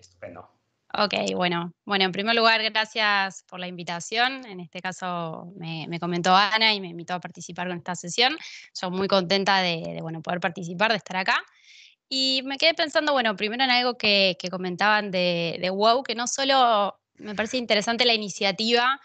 Estupendo. Ok, bueno. Bueno, en primer lugar, gracias por la invitación. En este caso me, comentó Ana y me invitó a participar con esta sesión. soy muy contenta de, bueno, poder participar, de estar acá. Y me quedé pensando, bueno, primero en algo que, comentaban de, de, WOW, que no solo me parece interesante la iniciativa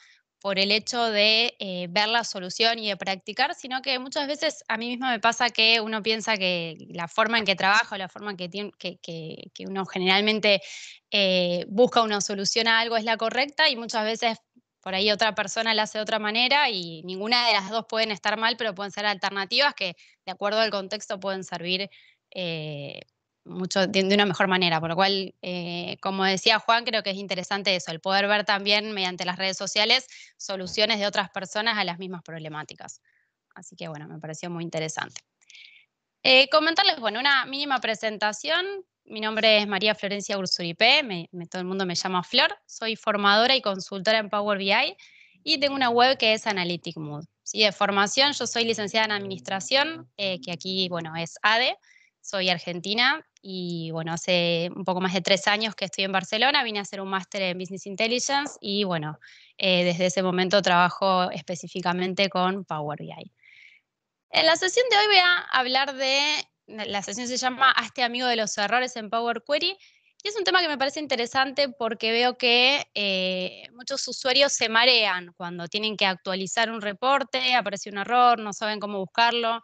por el hecho de eh, ver la solución y de practicar, sino que muchas veces a mí misma me pasa que uno piensa que la forma en que trabajo, la forma en que, tiene, que, uno generalmente eh, busca una solución a algo es la correcta y muchas veces por ahí otra persona la hace de otra manera y ninguna de las dos pueden estar mal, pero pueden ser alternativas que de acuerdo al contexto pueden servir eh, mucho de, una mejor manera. Por lo cual, eh, como decía Juan, creo que es interesante eso, el poder ver también mediante las redes sociales soluciones de otras personas a las mismas problemáticas. Así que bueno, me pareció muy interesante. Eh, comentarles, bueno, una mínima presentación. Mi nombre es María Florencia Ursuripé, todo el mundo me llama Flor, soy formadora y consultora en Power BI y tengo una web que es Analytic Mood. ¿sí? De formación, yo soy licenciada en Administración, eh, que aquí, bueno, es ADE, soy argentina, y bueno, hace un poco más de tres años que estoy en Barcelona, vine a hacer un máster en Business Intelligence y bueno, eh, desde ese momento trabajo específicamente con Power BI. En la sesión de hoy voy a hablar de, la sesión se llama este amigo de los errores en Power Query. Y es un tema que me parece interesante porque veo que eh, muchos usuarios se marean cuando tienen que actualizar un reporte, aparece un error, no saben cómo buscarlo.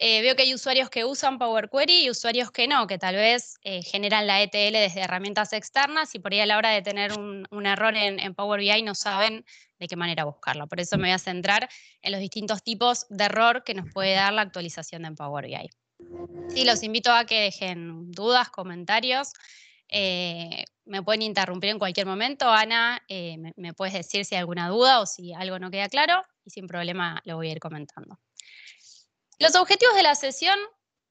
Eh, veo que hay usuarios que usan Power Query y usuarios que no, que tal vez eh, generan la ETL desde herramientas externas y por ahí a la hora de tener un, error en, Power BI no saben de qué manera buscarlo. Por eso me voy a centrar en los distintos tipos de error que nos puede dar la actualización de Power BI. Sí, los invito a que dejen dudas, comentarios. Eh, me pueden interrumpir en cualquier momento. Ana, me, me puedes decir si hay alguna duda o si algo no queda claro y sin problema lo voy a ir comentando. Los objetivos de la sesión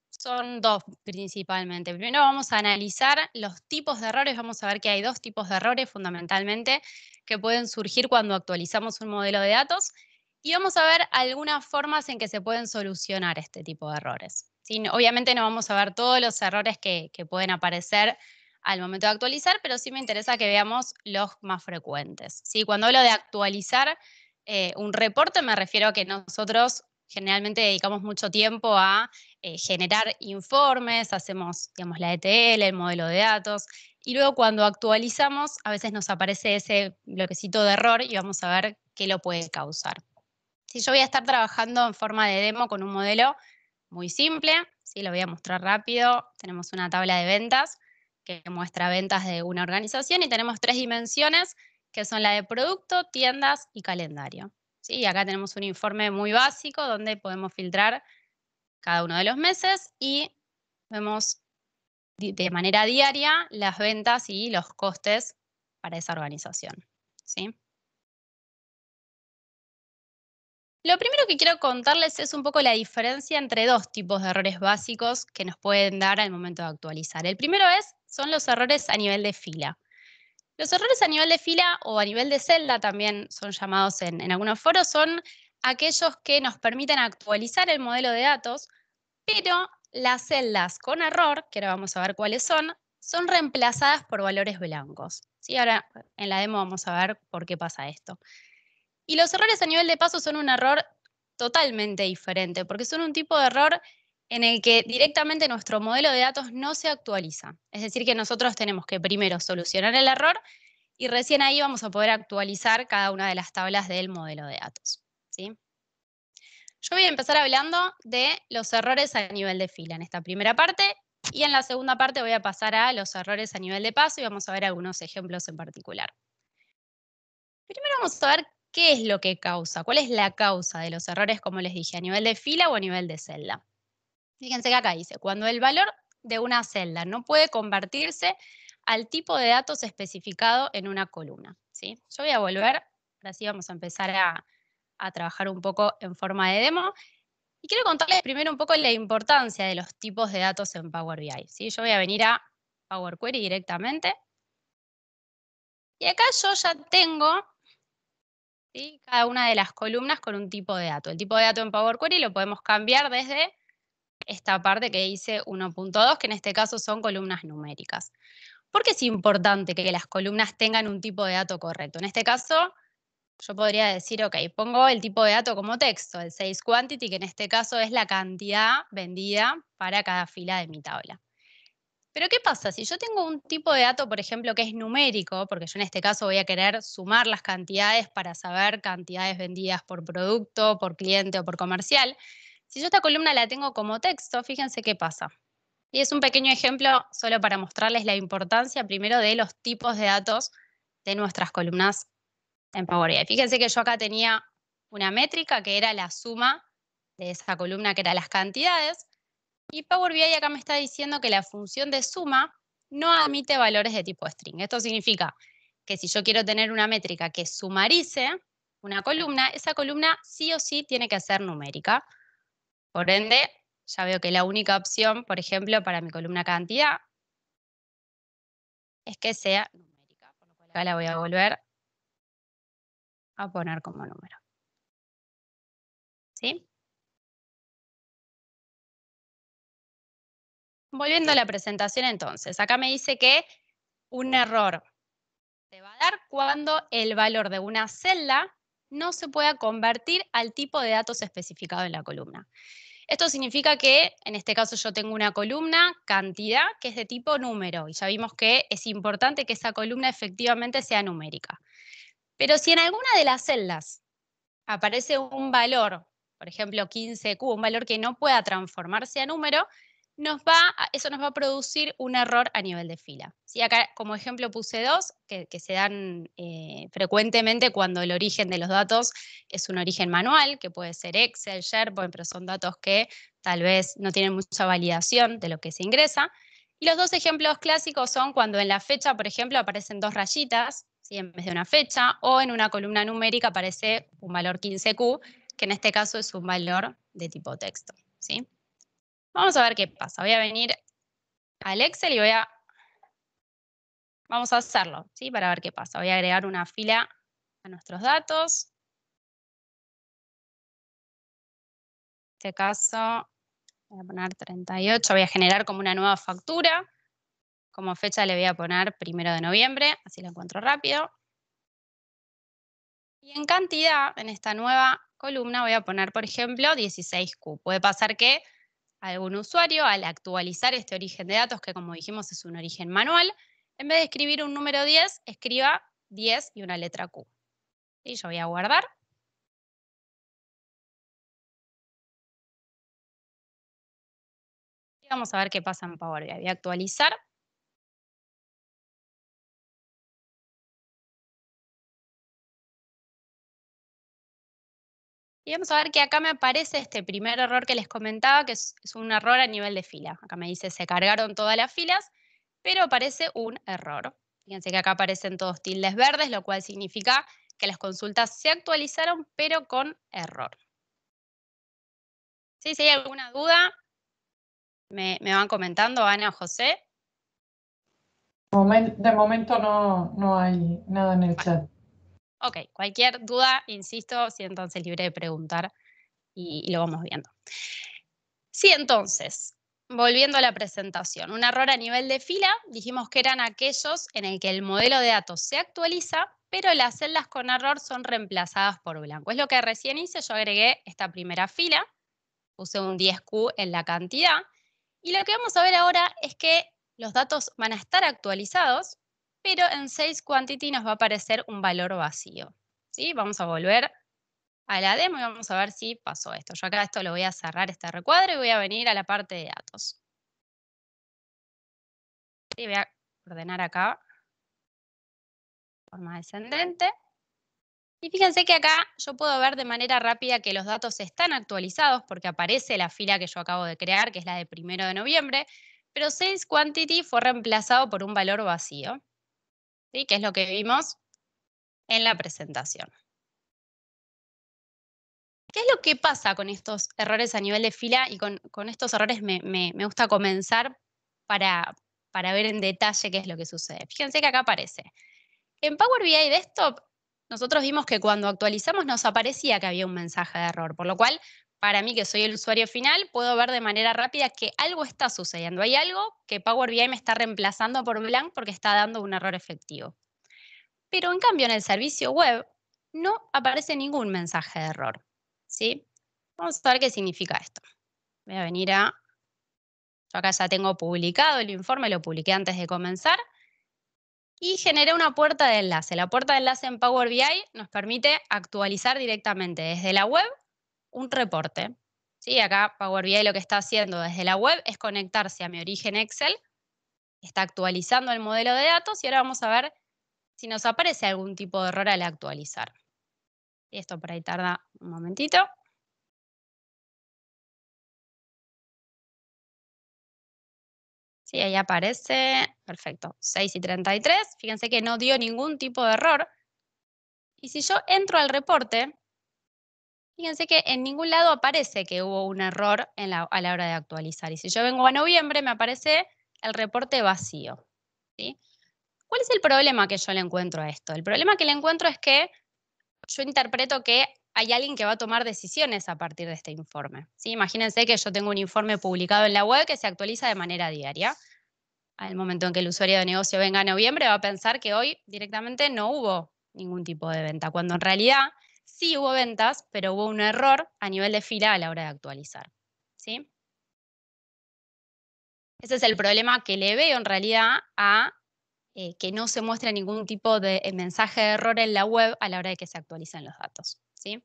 son dos principalmente. Primero vamos a analizar los tipos de errores, vamos a ver que hay dos tipos de errores fundamentalmente que pueden surgir cuando actualizamos un modelo de datos y vamos a ver algunas formas en que se pueden solucionar este tipo de errores. Obviamente no vamos a ver todos los errores que, pueden aparecer al momento de actualizar, pero sí me interesa que veamos los más frecuentes. Cuando hablo de actualizar, eh, un reporte, me refiero a que nosotros generalmente dedicamos mucho tiempo a eh, generar informes, hacemos, la ETL, el modelo de datos, y luego cuando actualizamos, a veces nos aparece ese bloquecito de error y vamos a ver qué lo puede causar. Si yo voy a estar trabajando en forma de demo con un modelo muy simple, lo voy a mostrar rápido, tenemos una tabla de ventas que muestra ventas de una organización y tenemos tres dimensiones que son la de producto, tiendas y calendario. Y acá tenemos un informe muy básico donde podemos filtrar cada uno de los meses y vemos de manera diaria las ventas y los costes para esa organización. Lo primero que quiero contarles es un poco la diferencia entre dos tipos de errores básicos que nos pueden dar al momento de actualizar. El primero es, son los errores a nivel de fila. Los errores a nivel de fila o a nivel de celda también son llamados en, algunos foros, son aquellos que nos permiten actualizar el modelo de datos, pero las celdas con error, que ahora vamos a ver cuáles son, son reemplazadas por valores blancos. ¿Sí? Ahora en la demo vamos a ver por qué pasa esto. Y los errores a nivel de paso son un error totalmente diferente, porque son un tipo de error en el que directamente nuestro modelo de datos no se actualiza. Es decir, que nosotros tenemos que primero solucionar el error y recién ahí vamos a poder actualizar cada una de las tablas del modelo de datos. Yo voy a empezar hablando de los errores a nivel de fila en esta primera parte y en la segunda parte voy a pasar a los errores a nivel de paso y vamos a ver algunos ejemplos en particular. Primero vamos a ver qué es lo que causa, cuál es la causa de los errores, como les dije, a nivel de fila o a nivel de celda. Fíjense que acá dice, cuando el valor de una celda no puede convertirse al tipo de datos especificado en una columna. ¿sí? Yo voy a volver, ahora sí vamos a empezar a, trabajar un poco en forma de demo. Y quiero contarles primero un poco la importancia de los tipos de datos en Power BI. ¿sí? Yo voy a venir a Power Query directamente. Y acá yo ya tengo ¿sí? cada una de las columnas con un tipo de dato. El tipo de dato en Power Query lo podemos cambiar desde esta parte que dice 1.2, que en este caso son columnas numéricas. ¿Por qué es importante que las columnas tengan un tipo de dato correcto? En este caso, yo podría decir, ok, pongo el tipo de dato como texto, el sales quantity, que en este caso es la cantidad vendida para cada fila de mi tabla. Pero ¿qué pasa? Si yo tengo un tipo de dato, por ejemplo, que es numérico, porque yo en este caso voy a querer sumar las cantidades para saber cantidades vendidas por producto, por cliente o por comercial, si yo esta columna la tengo como texto, fíjense qué pasa. Y es un pequeño ejemplo solo para mostrarles la importancia primero de los tipos de datos de nuestras columnas en Power BI. Fíjense que yo acá tenía una métrica que era la suma de esa columna que eran las cantidades. Y Power BI acá me está diciendo que la función de suma no admite valores de tipo string. Esto significa que si yo quiero tener una métrica que sumarice una columna, esa columna sí o sí tiene que ser numérica. Por ende, ya veo que la única opción, por ejemplo, para mi columna cantidad, es que sea numérica, por lo cual acá la voy a volver a poner como número. ¿Sí? Volviendo a la presentación entonces, acá me dice que un error se va a dar cuando el valor de una celda no se pueda convertir al tipo de datos especificado en la columna. Esto significa que, en este caso, yo tengo una columna, cantidad, que es de tipo número, y ya vimos que es importante que esa columna efectivamente sea numérica. Pero si en alguna de las celdas aparece un valor, por ejemplo 15Q, un valor que no pueda transformarse a número, nos va, eso nos va a producir un error a nivel de fila. ¿sí? Acá como ejemplo puse dos que, se dan eh, frecuentemente cuando el origen de los datos es un origen manual, que puede ser Excel, SharePoint, pero son datos que tal vez no tienen mucha validación de lo que se ingresa. Y los dos ejemplos clásicos son cuando en la fecha, por ejemplo, aparecen dos rayitas, en vez de una fecha, o en una columna numérica aparece un valor 15Q, que en este caso es un valor de tipo texto. ¿sí? Vamos a ver qué pasa. Voy a venir al Excel y voy a... Vamos a hacerlo, ¿sí? Para ver qué pasa. Voy a agregar una fila a nuestros datos. En este caso, voy a poner 38. Voy a generar como una nueva factura. Como fecha le voy a poner primero de noviembre, así lo encuentro rápido. Y en cantidad, en esta nueva columna, voy a poner, por ejemplo, 16Q. Puede pasar que algún usuario al actualizar este origen de datos, que como dijimos es un origen manual, en vez de escribir un número 10, escriba 10 y una letra Q. Y yo voy a guardar. Y vamos a ver qué pasa en Power BI. Voy a actualizar. Y vamos a ver que acá me aparece este primer error que les comentaba, que es, un error a nivel de fila. Acá me dice se cargaron todas las filas, pero aparece un error. Fíjense que acá aparecen todos tildes verdes, lo cual significa que las consultas se actualizaron, pero con error. si hay alguna duda, me, van comentando Ana o José. de momento no, hay nada en el chat. Ok, cualquier duda, insisto, entonces libre de preguntar y, lo vamos viendo. Sí, entonces, volviendo a la presentación, un error a nivel de fila, dijimos que eran aquellos en el que el modelo de datos se actualiza, pero las celdas con error son reemplazadas por blanco. Es lo que recién hice, yo agregué esta primera fila, puse un 10Q en la cantidad, y lo que vamos a ver ahora es que los datos van a estar actualizados, pero en Sales Quantity nos va a aparecer un valor vacío. Vamos a volver a la demo y vamos a ver si pasó esto. Yo acá esto lo voy a cerrar, este recuadro, y voy a venir a la parte de datos. Y voy a ordenar acá forma descendente. Y fíjense que acá yo puedo ver de manera rápida que los datos están actualizados porque aparece la fila que yo acabo de crear, que es la de primero de noviembre, pero Sales Quantity fue reemplazado por un valor vacío. ¿Qué es lo que vimos en la presentación. ¿Qué es lo que pasa con estos errores a nivel de fila? Y con, estos errores me, gusta comenzar para, para ver en detalle qué es lo que sucede. Fíjense que acá aparece. En Power BI Desktop, nosotros vimos que cuando actualizamos nos aparecía que había un mensaje de error, por lo cual para mí, que soy el usuario final, puedo ver de manera rápida que algo está sucediendo. Hay algo que Power BI me está reemplazando por Blank porque está dando un error efectivo. Pero en cambio, en el servicio web no aparece ningún mensaje de error. ¿sí? Vamos a ver qué significa esto. Voy a venir a... Yo acá ya tengo publicado el informe, lo publiqué antes de comenzar. Y generé una puerta de enlace. La puerta de enlace en Power BI nos permite actualizar directamente desde la web un reporte. ¿sí? Acá Power BI lo que está haciendo desde la web es conectarse a mi origen Excel, está actualizando el modelo de datos y ahora vamos a ver si nos aparece algún tipo de error al actualizar. Esto por ahí tarda un momentito. Sí, ahí aparece, perfecto, 6 y 33. Fíjense que no dio ningún tipo de error. Y si yo entro al reporte, Fíjense que en ningún lado aparece que hubo un error a la hora de actualizar. Y si yo vengo a noviembre, me aparece el reporte vacío. ¿sí? ¿Cuál es el problema que yo le encuentro a esto? El problema que le encuentro es que yo interpreto que hay alguien que va a tomar decisiones a partir de este informe. ¿sí? Imagínense que yo tengo un informe publicado en la web que se actualiza de manera diaria. Al momento en que el usuario de negocio venga a noviembre, va a pensar que hoy directamente no hubo ningún tipo de venta, cuando en realidad Sí hubo ventas, pero hubo un error a nivel de fila a la hora de actualizar. ¿sí? Ese es el problema que le veo en realidad a eh, que no se muestre ningún tipo de eh, mensaje de error en la web a la hora de que se actualicen los datos. ¿sí?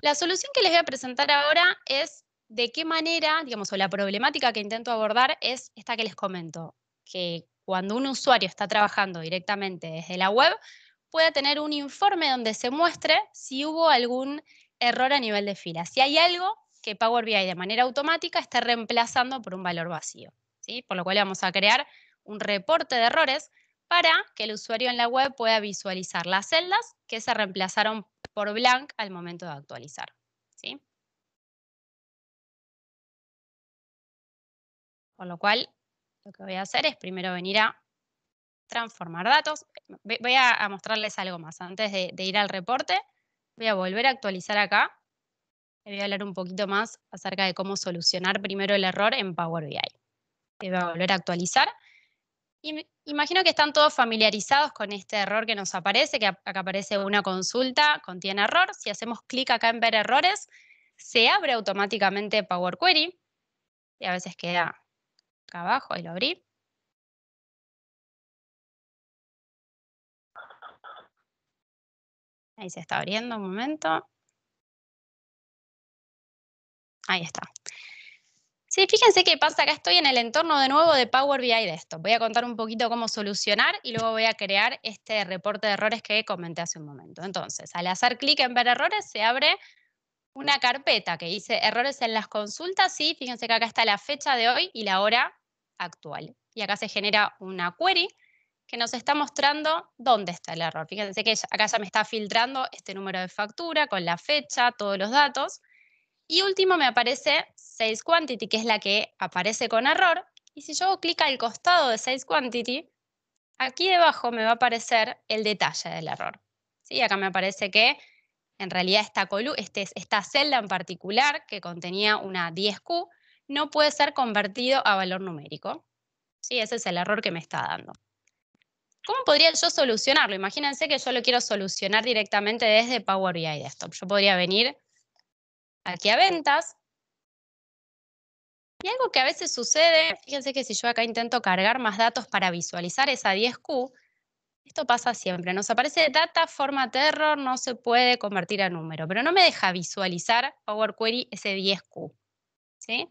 La solución que les voy a presentar ahora es de qué manera, digamos, o la problemática que intento abordar es esta que les comento, que cuando un usuario está trabajando directamente desde la web, pueda tener un informe donde se muestre si hubo algún error a nivel de fila, si hay algo que Power BI de manera automática está reemplazando por un valor vacío. ¿sí? Por lo cual vamos a crear un reporte de errores para que el usuario en la web pueda visualizar las celdas que se reemplazaron por blank al momento de actualizar. ¿sí? Por lo cual, lo que voy a hacer es primero venir a transformar datos. Voy a, mostrarles algo más antes de, ir al reporte. Voy a volver a actualizar acá. Le voy a hablar un poquito más acerca de cómo solucionar primero el error en Power BI. Voy a volver a actualizar. imagino que están todos familiarizados con este error que nos aparece, que acá aparece una consulta, contiene error. Si hacemos clic acá en ver errores, se abre automáticamente Power Query. Y a veces queda acá abajo, ahí lo abrí. Ahí se está abriendo un momento. Ahí está. Sí, fíjense qué pasa, acá estoy en el entorno de nuevo de Power BI de esto. Voy a contar un poquito cómo solucionar y luego voy a crear este reporte de errores que comenté hace un momento. Entonces, al hacer clic en ver errores, se abre una carpeta que dice errores en las consultas Sí, fíjense que acá está la fecha de hoy y la hora actual. Y acá se genera una query que nos está mostrando dónde está el error. Fíjense que acá ya me está filtrando este número de factura con la fecha, todos los datos. Y último me aparece Sales Quantity, que es la que aparece con error. Y si yo hago clic al costado de Sales Quantity, aquí debajo me va a aparecer el detalle del error. ¿Sí? Acá me aparece que en realidad esta, este, celda en particular, que contenía una 10Q, no puede ser convertido a valor numérico. ¿Sí? Ese es el error que me está dando. ¿Cómo podría yo solucionarlo? Imagínense que yo lo quiero solucionar directamente desde Power BI Desktop. Yo podría venir aquí a ventas. Y algo que a veces sucede, fíjense que si yo acá intento cargar más datos para visualizar esa 10Q, esto pasa siempre. Nos aparece data, forma terror, no se puede convertir a número, pero no me deja visualizar Power Query ese 10Q. ¿sí?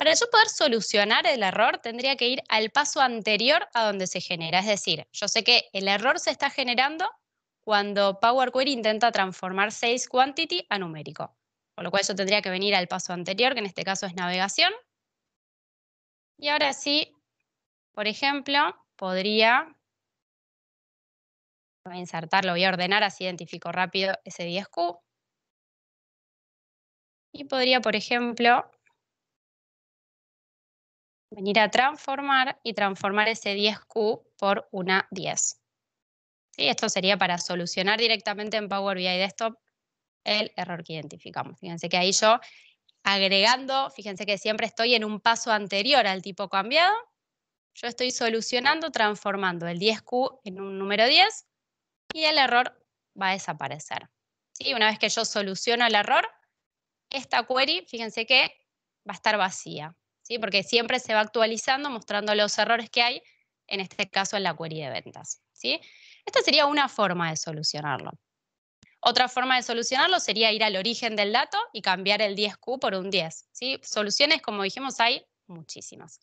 Para yo poder solucionar el error, tendría que ir al paso anterior a donde se genera. Es decir, yo sé que el error se está generando cuando Power Query intenta transformar 6 quantity a numérico. Con lo cual yo tendría que venir al paso anterior, que en este caso es navegación. Y ahora sí, por ejemplo, podría voy a insertar, lo voy a ordenar, así identifico rápido ese 10Q. Y podría, por ejemplo, venir a transformar y transformar ese 10Q por una 10. y Esto sería para solucionar directamente en Power BI Desktop el error que identificamos. Fíjense que ahí yo agregando, fíjense que siempre estoy en un paso anterior al tipo cambiado, yo estoy solucionando transformando el 10Q en un número 10 y el error va a desaparecer. Una vez que yo soluciono el error, esta query, fíjense que va a estar vacía porque siempre se va actualizando mostrando los errores que hay, en este caso en la query de ventas. ¿sí? Esta sería una forma de solucionarlo. Otra forma de solucionarlo sería ir al origen del dato y cambiar el 10Q por un 10. Soluciones, como dijimos, hay muchísimas.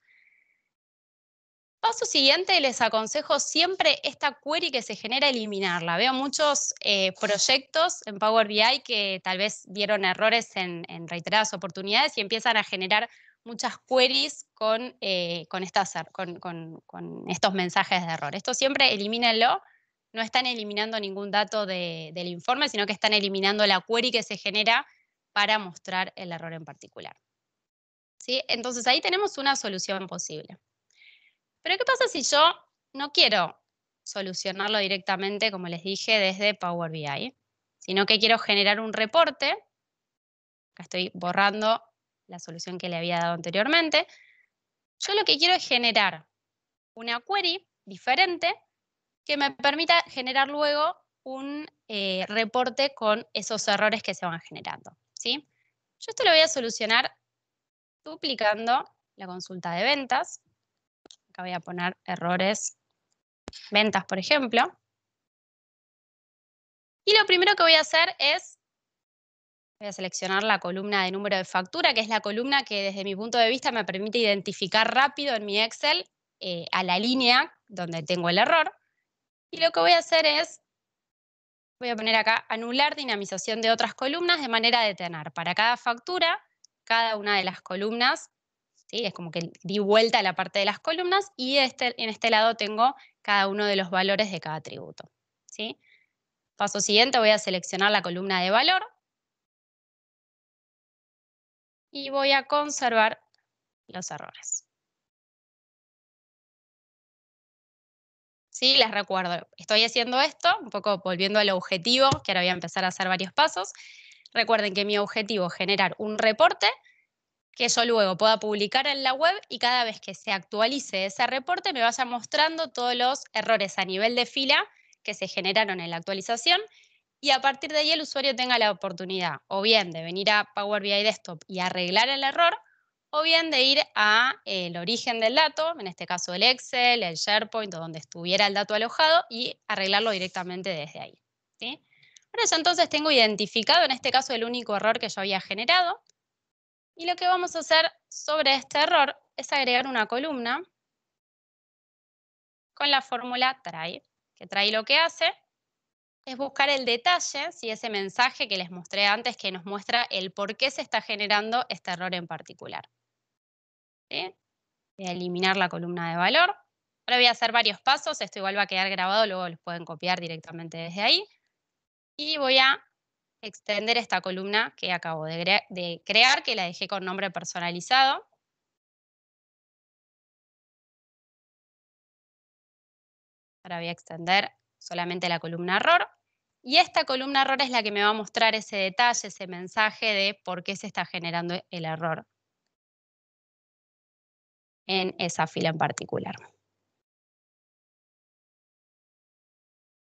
Paso siguiente, les aconsejo siempre esta query que se genera eliminarla. Veo muchos eh, proyectos en Power BI que tal vez vieron errores en reiteradas oportunidades y empiezan a generar muchas queries eh, er, con, estos mensajes de error. Esto siempre elimínenlo, no están eliminando ningún dato del informe, sino que están eliminando la query que se genera para mostrar el error en particular. ¿Sí? Entonces ahí tenemos una solución posible. Pero ¿qué pasa si yo no quiero solucionarlo directamente, como les dije, desde Power BI, sino que quiero generar un reporte, acá estoy borrando la solución que le había dado anteriormente. Yo lo que quiero es generar una query diferente que me permita generar luego un eh, reporte con esos errores que se van generando. ¿sí? Yo esto lo voy a solucionar duplicando la consulta de ventas. Acá voy a poner errores, ventas, por ejemplo. Y lo primero que voy a hacer es Voy a seleccionar la columna de número de factura, que es la columna que desde mi punto de vista me permite identificar rápido en mi Excel eh, a la línea donde tengo el error. Y lo que voy a hacer es, voy a poner acá anular dinamización de otras columnas de manera de tener para cada factura, cada una de las columnas, ¿sí? es como que di vuelta a la parte de las columnas y este, en este lado tengo cada uno de los valores de cada atributo. ¿sí? Paso siguiente, voy a seleccionar la columna de valor y voy a conservar los errores. Sí, les recuerdo, estoy haciendo esto, un poco volviendo al objetivo, que ahora voy a empezar a hacer varios pasos. Recuerden que mi objetivo es generar un reporte que yo luego pueda publicar en la web y cada vez que se actualice ese reporte me vaya mostrando todos los errores a nivel de fila que se generaron en la actualización y a partir de ahí el usuario tenga la oportunidad o bien de venir a Power BI Desktop y arreglar el error, o bien de ir a eh, el origen del dato, en este caso el Excel, el SharePoint o donde estuviera el dato alojado y arreglarlo directamente desde ahí. ¿sí? entonces tengo identificado en este caso el único error que yo había generado y lo que vamos a hacer sobre este error es agregar una columna con la fórmula try, que trae lo que hace es buscar el detalle, si ese mensaje que les mostré antes que nos muestra el por qué se está generando este error en particular. Voy a eliminar la columna de valor. Ahora voy a hacer varios pasos, esto igual va a quedar grabado, luego los pueden copiar directamente desde ahí. Y voy a extender esta columna que acabo de, de crear, que la dejé con nombre personalizado. Ahora voy a extender solamente la columna error. Y esta columna error es la que me va a mostrar ese detalle, ese mensaje de por qué se está generando el error en esa fila en particular.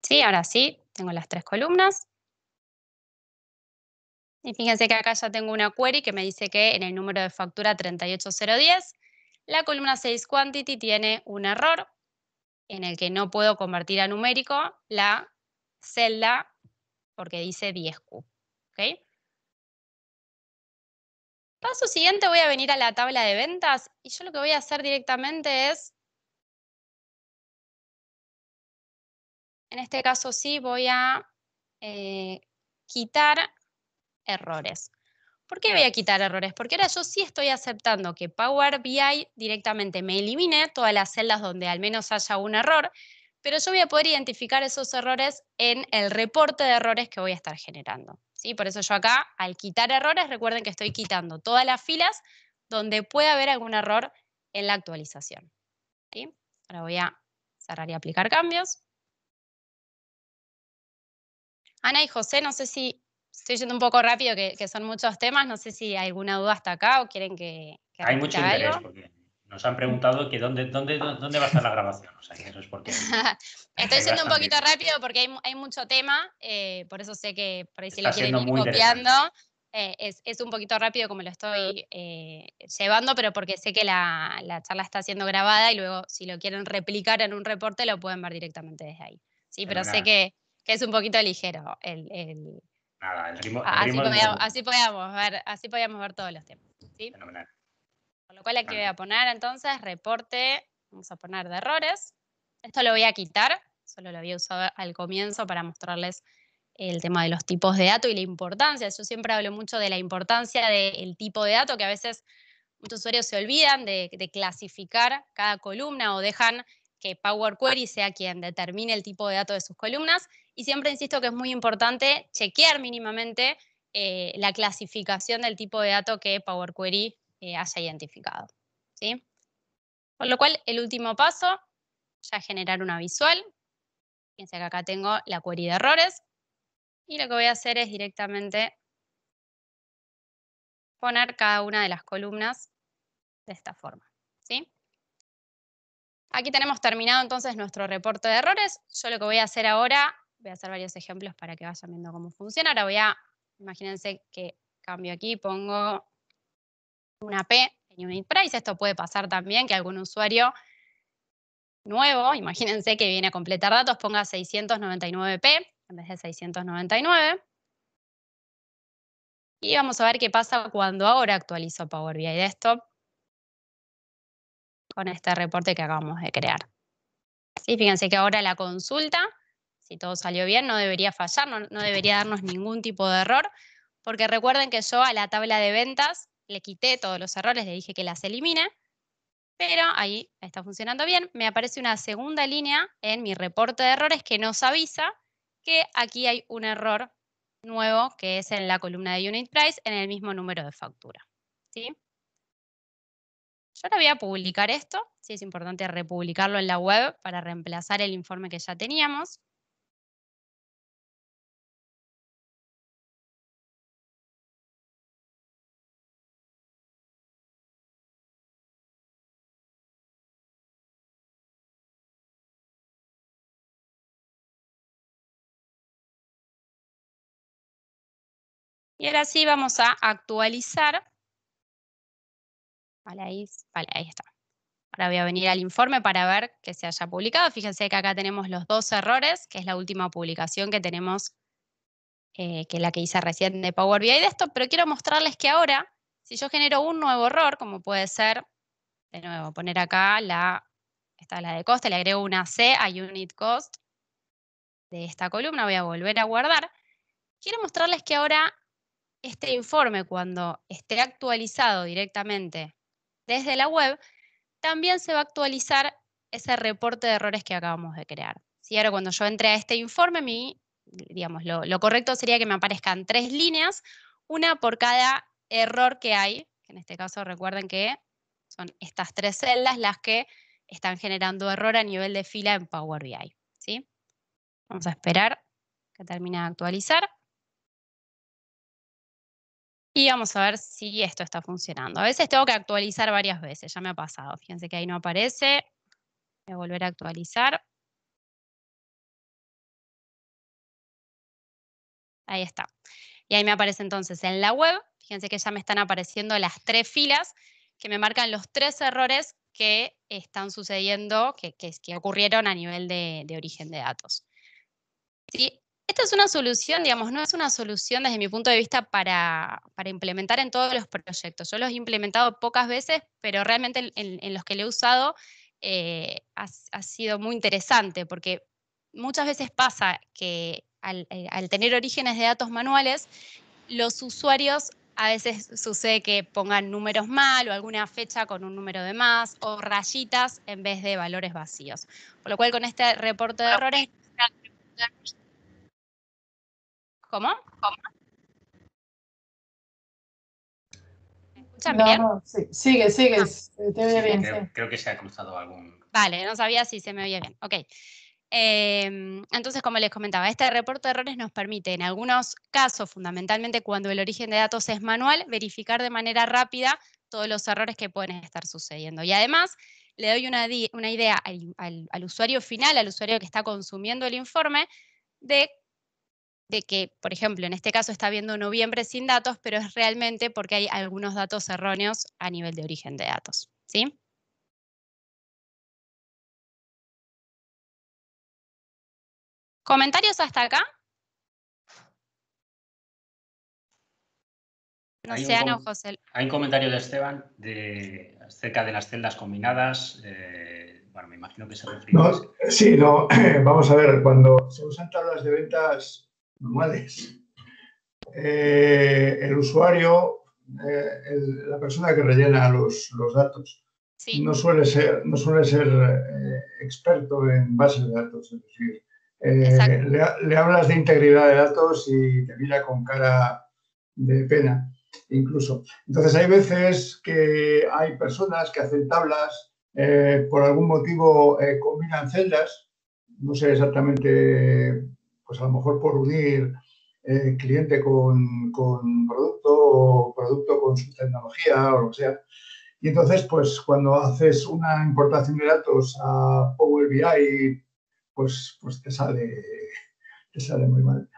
Sí, ahora sí, tengo las tres columnas. Y fíjense que acá ya tengo una query que me dice que en el número de factura 38010, la columna 6 quantity tiene un error en el que no puedo convertir a numérico la celda porque dice 10Q. Paso siguiente voy a venir a la tabla de ventas y yo lo que voy a hacer directamente es, en este caso sí voy a eh, quitar errores. ¿Por qué voy a quitar errores? Porque ahora yo sí estoy aceptando que Power BI directamente me elimine todas las celdas donde al menos haya un error pero yo voy a poder identificar esos errores en el reporte de errores que voy a estar generando. ¿sí? Por eso yo acá, al quitar errores, recuerden que estoy quitando todas las filas donde puede haber algún error en la actualización. Ahora voy a cerrar y aplicar cambios. Ana y José, no sé si estoy yendo un poco rápido, que, son muchos temas, no sé si hay alguna duda hasta acá o quieren que... que Hay mucho interés, algo. Nos han preguntado que dónde, dónde, dónde va a estar la grabación. Estoy siendo un poquito rápido porque hay, hay mucho tema, eh, por eso sé que por ahí si lo quieren ir copiando. Eh, es, es, un poquito rápido como lo estoy eh, llevando, pero porque sé que la, la, charla está siendo grabada y luego si lo quieren replicar en un reporte lo pueden ver directamente desde ahí. Sí, pero, sé que, que, es un poquito ligero el, el... Nada, así, podíamos, así, ver, así ver todos los temas. Fenomenal lo cual aquí voy a poner entonces reporte, vamos a poner de errores. Esto lo voy a quitar, solo lo había usado al comienzo para mostrarles el tema de los tipos de datos y la importancia. Yo siempre hablo mucho de la importancia del tipo de dato, que a veces muchos usuarios se olvidan de, clasificar cada columna o dejan que Power Query sea quien determine el tipo de datos de sus columnas. Y siempre insisto que es muy importante chequear mínimamente eh, la clasificación del tipo de dato que Power Query eh, haya identificado. ¿sí? Por lo cual, el último paso, ya generar una visual. Fíjense que acá tengo la query de errores. Y lo que voy a hacer es directamente poner cada una de las columnas de esta forma. ¿sí? Aquí tenemos terminado entonces nuestro reporte de errores. Yo lo que voy a hacer ahora, voy a hacer varios ejemplos para que vayan viendo cómo funciona. Ahora voy a, imagínense que cambio aquí, pongo una P en Unit Price. Esto puede pasar también que algún usuario nuevo, imagínense que viene a completar datos, ponga 699P en vez de 699. Y vamos a ver qué pasa cuando ahora actualizo Power BI Desktop con este reporte que acabamos de crear. ¿Sí? Fíjense que ahora la consulta, si todo salió bien, no debería fallar, no, no debería darnos ningún tipo de error, porque recuerden que yo a la tabla de ventas le quité todos los errores, le dije que las elimine, pero ahí está funcionando bien. Me aparece una segunda línea en mi reporte de errores que nos avisa que aquí hay un error nuevo que es en la columna de Unit Price en el mismo número de factura. ¿sí? Yo ahora voy a publicar esto, sí es importante republicarlo en la web para reemplazar el informe que ya teníamos. Y ahora sí vamos a actualizar. Vale, ahí, está. Ahora voy a venir al informe para ver que se haya publicado. Fíjense que acá tenemos los dos errores, que es la última publicación que tenemos, eh, que es la que hice recién de Power BI de esto, pero quiero mostrarles que ahora, si yo genero un nuevo error, como puede ser, de nuevo, poner acá la, esta la de coste, le agrego una C a unit cost de esta columna, voy a volver a guardar. Quiero mostrarles que ahora este informe, cuando esté actualizado directamente desde la web, también se va a actualizar ese reporte de errores que acabamos de crear. ahora cuando yo entre a este informe, digamos, lo, correcto sería que me aparezcan tres líneas, una por cada error que hay, en este caso recuerden que son estas tres celdas las que están generando error a nivel de fila en Power BI. ¿sí? Vamos a esperar que termine de actualizar y vamos a ver si esto está funcionando. A veces tengo que actualizar varias veces, ya me ha pasado. Fíjense que ahí no aparece. Voy a volver a actualizar. Ahí está. Y ahí me aparece entonces en la web. Fíjense que ya me están apareciendo las tres filas que me marcan los tres errores que están sucediendo, que, que, ocurrieron a nivel de, origen de datos. Esta es una solución, digamos, no es una solución desde mi punto de vista para, implementar en todos los proyectos. Yo los he implementado pocas veces, pero realmente en, los que le he usado eh, ha, sido muy interesante, porque muchas veces pasa que al, eh, al tener orígenes de datos manuales, los usuarios a veces sucede que pongan números mal o alguna fecha con un número de más o rayitas en vez de valores vacíos. Por lo cual con este reporte de errores ¿Cómo? ¿Cómo? ¿Escuchan bien? sigue, sigue, ah. te oye bien. Creo, que se ha cruzado algún... Vale, no sabía si se me oía bien, ok. Em, entonces, como les comentaba, este reporte de errores nos permite, en algunos casos, fundamentalmente cuando el origen de datos es manual, verificar de manera rápida todos los errores que pueden estar sucediendo. Y además, le doy una, idea al usuario final, al usuario que está consumiendo el informe, de de que, por ejemplo, en este caso está viendo noviembre sin datos, pero es realmente porque hay algunos datos erróneos a nivel de origen de datos. ¿sí? ¿Comentarios hasta acá? No hay José, Hay un comentario de Esteban de, acerca de las celdas combinadas. Eh, bueno, me imagino que se refiere. No, sí, no, vamos a ver, cuando se usan tablas de ventas normales. Eh, el usuario, eh, la persona que rellena los, datos, no suele ser, no suele ser eh, experto en bases de datos. Es decir, le, le, hablas de integridad de datos y te mira con cara de pena, incluso. Entonces, hay veces que hay personas que hacen tablas, por algún motivo combinan celdas, no sé exactamente pues a lo mejor por unir eh, cliente con, producto o producto con su tecnología o lo que sea. Y entonces, pues cuando haces una importación de datos a Power BI, pues, pues te, sale, muy mal.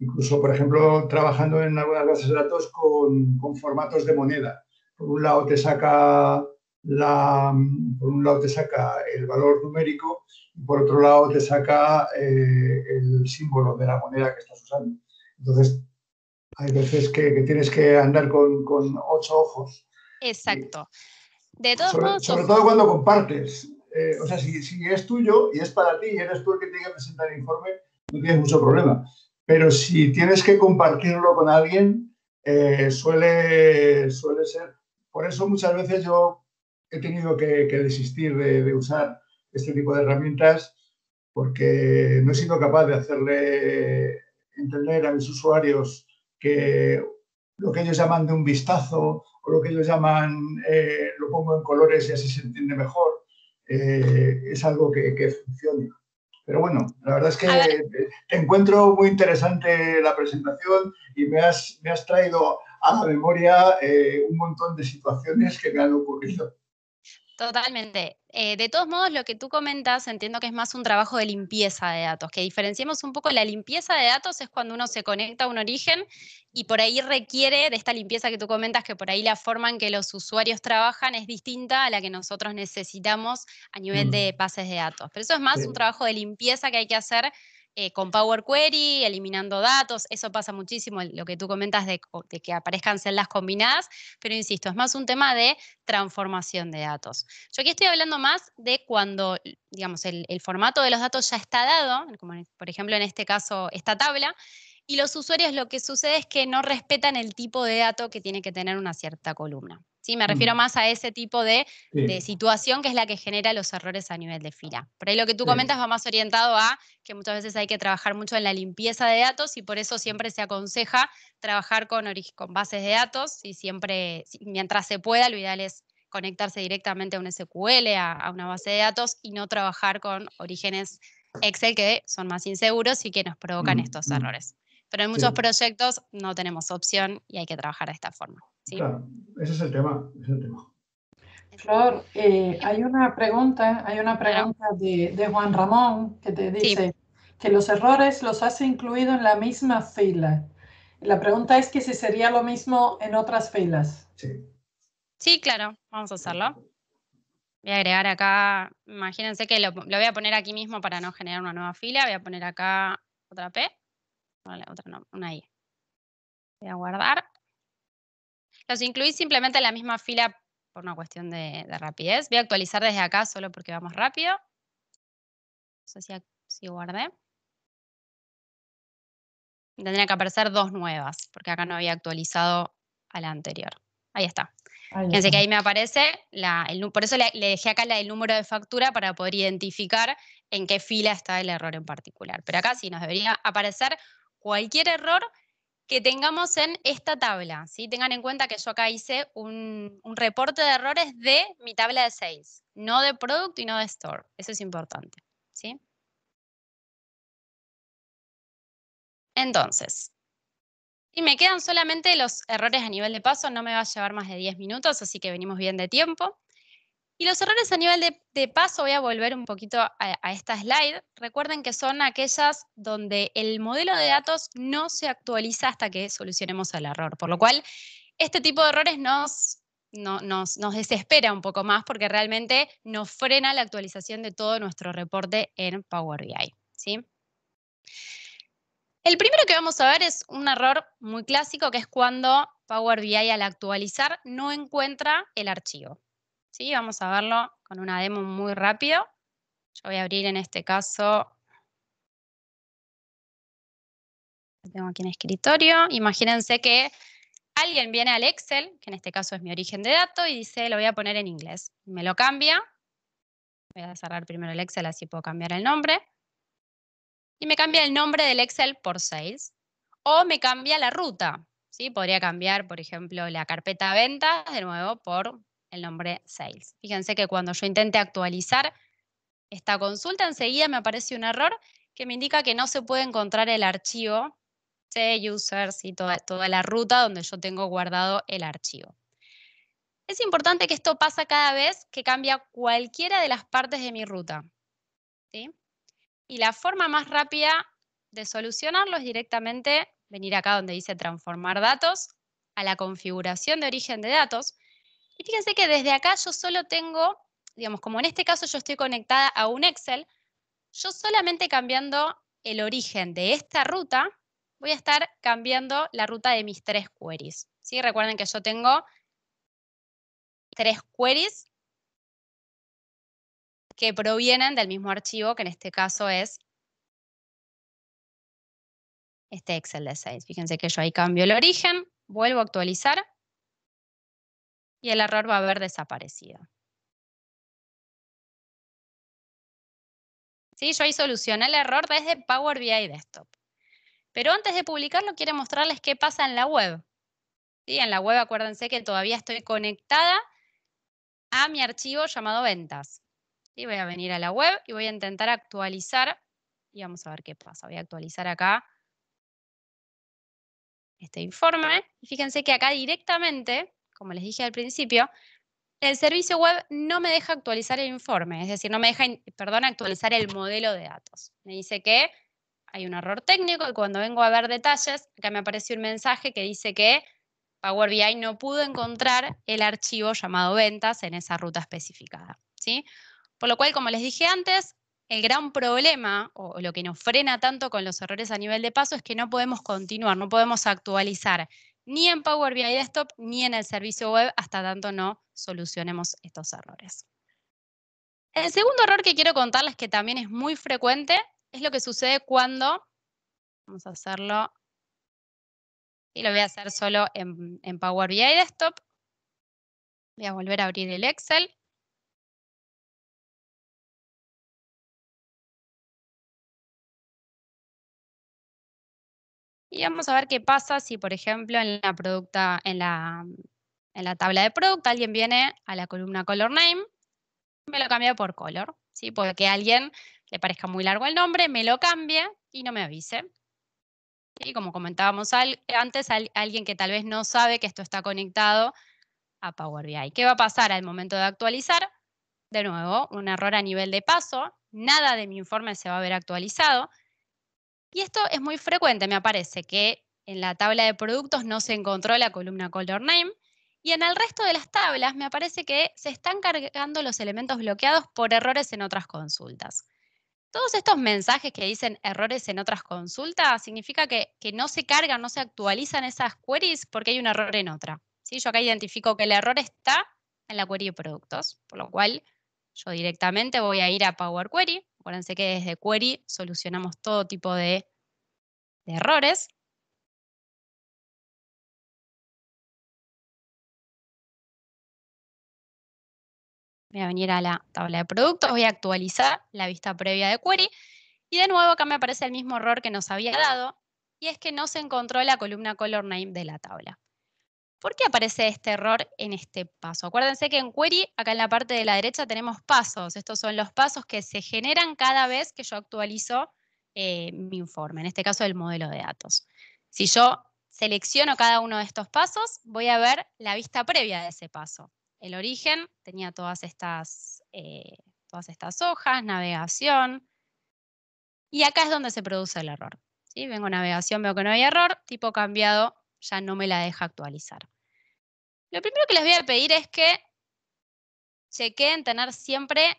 Incluso, por ejemplo, trabajando en algunas bases de datos con, formatos de moneda. Por un lado saca por un lado te saca el valor numérico por otro lado te saca eh, el símbolo de la moneda que estás usando. Entonces, hay veces que, tienes que andar con, ocho ojos. Exacto. De todos sobre, todo cuando compartes. Eh, o sea, si, es tuyo y es para ti y eres tú el que tiene que presentar el informe, no tienes mucho problema. Pero si tienes que compartirlo con alguien, eh, suele, suele ser. Por eso muchas veces yo he tenido que, desistir de usar este tipo de herramientas porque no he sido capaz de hacerle entender a mis usuarios que lo que ellos llaman de un vistazo o lo que ellos llaman eh, lo pongo en colores y así se entiende mejor, eh, es algo que, que funciona. Pero bueno, la verdad es que te encuentro muy interesante la presentación y me has, me has traído a la memoria eh, un montón de situaciones que me han ocurrido. Totalmente. Eh, de todos modos, lo que tú comentas, entiendo que es más un trabajo de limpieza de datos, que diferenciemos un poco la limpieza de datos es cuando uno se conecta a un origen y por ahí requiere de esta limpieza que tú comentas, que por ahí la forma en que los usuarios trabajan es distinta a la que nosotros necesitamos a nivel mm. de pases de datos. Pero eso es más un trabajo de limpieza que hay que hacer eh, con Power Query, eliminando datos, eso pasa muchísimo, lo que tú comentas de, que aparezcan celdas combinadas, pero insisto, es más un tema de transformación de datos. Yo aquí estoy hablando más de cuando, digamos, el, formato de los datos ya está dado, como por ejemplo en este caso esta tabla, y los usuarios lo que sucede es que no respetan el tipo de dato que tiene que tener una cierta columna. ¿sí? Me refiero mm. más a ese tipo de, situación que es la que genera los errores a nivel de fila. Por ahí lo que tú comentas va más orientado a que muchas veces hay que trabajar mucho en la limpieza de datos y por eso siempre se aconseja trabajar con, con bases de datos y siempre, mientras se pueda, lo ideal es conectarse directamente a un SQL, a, una base de datos y no trabajar con orígenes Excel que son más inseguros y que nos provocan mm, estos mm. errores. Pero en muchos proyectos no tenemos opción y hay que trabajar de esta forma. Claro, ese es el tema. Flor, eh, hay una pregunta, hay una pregunta de, Juan Ramón que te dice que los errores los has incluido en la misma fila. La pregunta es que si sería lo mismo en otras filas. Sí. Sí, claro, vamos a hacerlo. Voy a agregar acá, imagínense que lo voy a poner aquí mismo para no generar una nueva fila, voy a poner acá otra P otra una I. Voy a guardar. Los incluí simplemente en la misma fila por una cuestión de, rapidez. Voy a actualizar desde acá solo porque vamos rápido. No sé si, guardé. Tendría que aparecer dos nuevas, porque acá no había actualizado a la anterior. Ahí está. Fíjense que ahí me aparece, la, el, por eso le, dejé acá la, el número de factura para poder identificar en qué fila está el error en particular. Pero acá sí nos debería aparecer cualquier error que tengamos en esta tabla. ¿sí? Tengan en cuenta que yo acá hice un, reporte de errores de mi tabla de 6, no de product y no de store. Eso es importante. ¿sí? Entonces, y me quedan solamente los errores a nivel de paso, no me va a llevar más de 10 minutos, así que venimos bien de tiempo. Y los errores a nivel de, paso, voy a volver un poquito a, esta slide. Recuerden que son aquellas donde el modelo de datos no se actualiza hasta que solucionemos el error, por lo cual este tipo de errores nos, desespera un poco más porque realmente nos frena la actualización de todo nuestro reporte en Power BI. El primero que vamos a ver es un error muy clásico que es cuando Power BI al actualizar no encuentra el archivo. ¿sí? Vamos a verlo con una demo muy rápido. Yo voy a abrir en este caso... Lo tengo aquí en escritorio. Imagínense que alguien viene al Excel, que en este caso es mi origen de datos, y dice, lo voy a poner en inglés. Me lo cambia. Voy a cerrar primero el Excel, así puedo cambiar el nombre. Y me cambia el nombre del Excel por sales. O me cambia la ruta. ¿sí? Podría cambiar, por ejemplo, la carpeta ventas de nuevo por el nombre sales. Fíjense que cuando yo intenté actualizar esta consulta, enseguida me aparece un error que me indica que no se puede encontrar el archivo C, users y toda, toda la ruta donde yo tengo guardado el archivo. Es importante que esto pasa cada vez que cambia cualquiera de las partes de mi ruta. Y la forma más rápida de solucionarlo es directamente venir acá donde dice transformar datos, a la configuración de origen de datos, y fíjense que desde acá yo solo tengo, digamos, como en este caso yo estoy conectada a un Excel, yo solamente cambiando el origen de esta ruta, voy a estar cambiando la ruta de mis tres queries. ¿sí? Recuerden que yo tengo tres queries que provienen del mismo archivo, que en este caso es este Excel de 6. Fíjense que yo ahí cambio el origen, vuelvo a actualizar y el error va a haber desaparecido. ¿Sí? Yo ahí solucioné el error desde Power BI Desktop. Pero antes de publicarlo, quiero mostrarles qué pasa en la web. En la web, acuérdense que todavía estoy conectada a mi archivo llamado ventas. Y Voy a venir a la web y voy a intentar actualizar. Y vamos a ver qué pasa. Voy a actualizar acá este informe. Y fíjense que acá directamente como les dije al principio, el servicio web no me deja actualizar el informe, es decir, no me deja, perdón, actualizar el modelo de datos. Me dice que hay un error técnico y cuando vengo a ver detalles, acá me aparece un mensaje que dice que Power BI no pudo encontrar el archivo llamado ventas en esa ruta especificada. ¿sí? Por lo cual, como les dije antes, el gran problema o lo que nos frena tanto con los errores a nivel de paso es que no podemos continuar, no podemos actualizar ni en Power BI Desktop ni en el servicio web hasta tanto no solucionemos estos errores. El segundo error que quiero contarles que también es muy frecuente es lo que sucede cuando, vamos a hacerlo, y lo voy a hacer solo en, Power BI Desktop, voy a volver a abrir el Excel, Y vamos a ver qué pasa si, por ejemplo, en la, en la, tabla de producto alguien viene a la columna color name, me lo cambia por color, ¿sí? porque a alguien le parezca muy largo el nombre, me lo cambie y no me avise. Y como comentábamos antes, alguien que tal vez no sabe que esto está conectado a Power BI. ¿Qué va a pasar al momento de actualizar? De nuevo, un error a nivel de paso, nada de mi informe se va a ver actualizado, y esto es muy frecuente, me aparece, que en la tabla de productos no se encontró la columna Color Name y en el resto de las tablas me aparece que se están cargando los elementos bloqueados por errores en otras consultas. Todos estos mensajes que dicen errores en otras consultas significa que, no se cargan, no se actualizan esas queries porque hay un error en otra. Yo acá identifico que el error está en la query de productos, por lo cual yo directamente voy a ir a Power Query, Acuérdense que desde query solucionamos todo tipo de, errores. Voy a venir a la tabla de productos, voy a actualizar la vista previa de query. Y de nuevo acá me aparece el mismo error que nos había dado, y es que no se encontró la columna color name de la tabla. ¿Por qué aparece este error en este paso? Acuérdense que en query, acá en la parte de la derecha tenemos pasos. Estos son los pasos que se generan cada vez que yo actualizo eh, mi informe, en este caso el modelo de datos. Si yo selecciono cada uno de estos pasos, voy a ver la vista previa de ese paso. El origen tenía todas estas, eh, todas estas hojas, navegación, y acá es donde se produce el error. Vengo a navegación, veo que no hay error, tipo cambiado ya no me la deja actualizar. Lo primero que les voy a pedir es que chequen tener siempre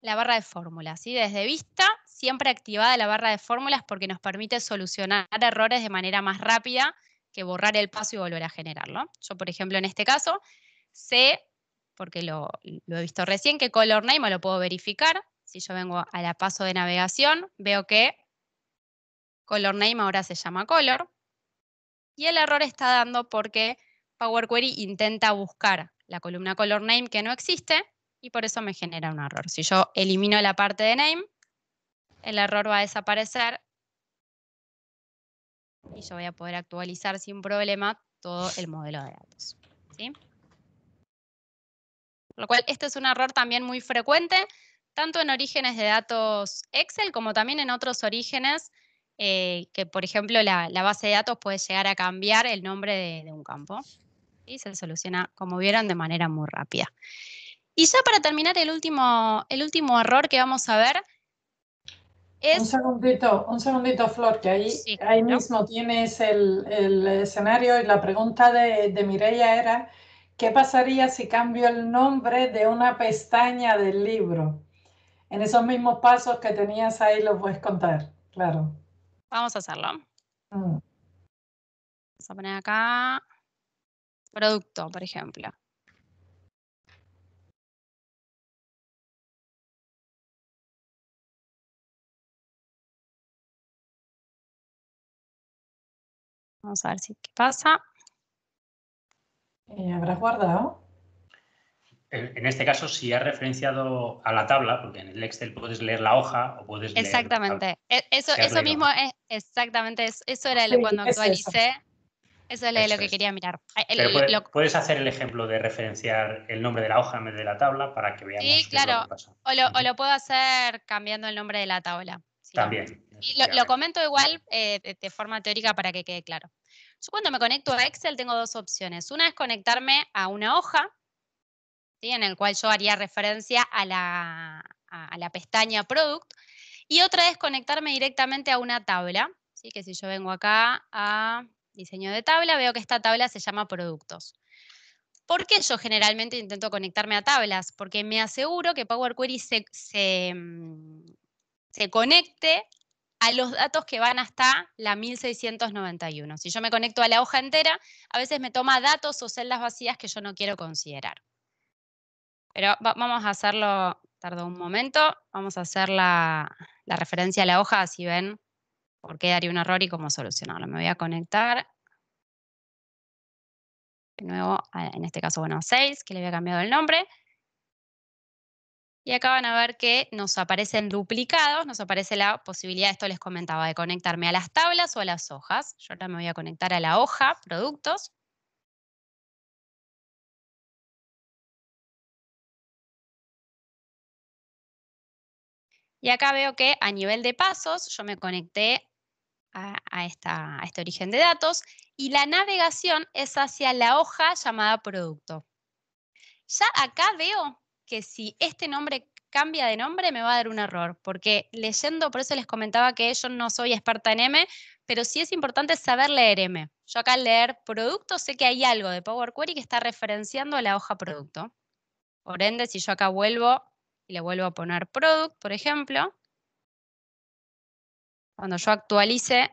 la barra de fórmulas. ¿sí? Desde vista, siempre activada la barra de fórmulas porque nos permite solucionar errores de manera más rápida que borrar el paso y volver a generarlo. Yo, por ejemplo, en este caso, sé, porque lo, lo he visto recién, que color name lo puedo verificar. Si yo vengo a la paso de navegación, veo que color name ahora se llama color. Y el error está dando porque Power Query intenta buscar la columna color name que no existe y por eso me genera un error. Si yo elimino la parte de name, el error va a desaparecer y yo voy a poder actualizar sin problema todo el modelo de datos. ¿sí? Lo cual, este es un error también muy frecuente, tanto en orígenes de datos Excel como también en otros orígenes eh, que, por ejemplo, la, base de datos puede llegar a cambiar el nombre de, un campo. Y se soluciona, como vieron, de manera muy rápida. Y ya para terminar, el último, el último error que vamos a ver es... Un segundito, un segundito, Flor, que ahí, mismo tienes el, escenario y la pregunta de, de Mireia era, ¿qué pasaría si cambio el nombre de una pestaña del libro? En esos mismos pasos que tenías ahí los puedes contar, claro. Vamos a hacerlo. Ah. Vamos a poner acá producto, por ejemplo. Vamos a ver si qué pasa. Eh, ¿Habrás guardado? en este caso, si has referenciado a la tabla, porque en el Excel puedes leer la hoja o puedes Exactamente. E-, eso, eso mismo es, exactamente, eso era lo, cuando actualicé. Eso. era lo que quería mirar. Eh, puedes hacer el ejemplo de referenciar el nombre de la hoja en vez de la tabla para que veamos. Sí, claro. Lo que pasa. O, lo, o, lo, puedo hacer cambiando el nombre de la tabla. También. lo, comento igual eh, de forma teórica para que quede claro. Yo cuando me conecto a Excel tengo dos opciones. Una es conectarme a una hoja en el cual yo haría referencia a la, pestaña Product. Y otra es conectarme directamente a una tabla. ¿sí? Que si yo vengo acá a diseño de tabla, veo que esta tabla se llama productos. ¿Por qué yo generalmente intento conectarme a tablas? Porque me aseguro que Power Query se, se mm, conecte a los datos que van hasta la 1691. Si yo me conecto a la hoja entera, a veces me toma datos o celdas vacías que yo no quiero considerar. Pero vamos a hacerlo, tardo un momento, vamos a hacer la, referencia a la hoja, así ven por qué daría un error y cómo solucionarlo. Me voy a conectar de nuevo, en este caso, bueno, a 6, que le había cambiado el nombre. Y acá van a ver que nos aparecen duplicados, nos aparece la posibilidad, esto les comentaba, de conectarme a las tablas o a las hojas. Yo ahora me voy a conectar a la hoja, productos. Y acá veo que a nivel de pasos yo me conecté a, esta, este origen de datos y la navegación es hacia la hoja llamada producto. Ya acá veo que si este nombre cambia de nombre me va a dar un error, porque leyendo, por eso les comentaba que yo no soy experta en M, pero sí es importante saber leer M. Yo acá al leer producto sé que hay algo de Power Query que está referenciando a la hoja producto. Por ende, si yo acá vuelvo le vuelvo a poner product, por ejemplo. Cuando yo actualice,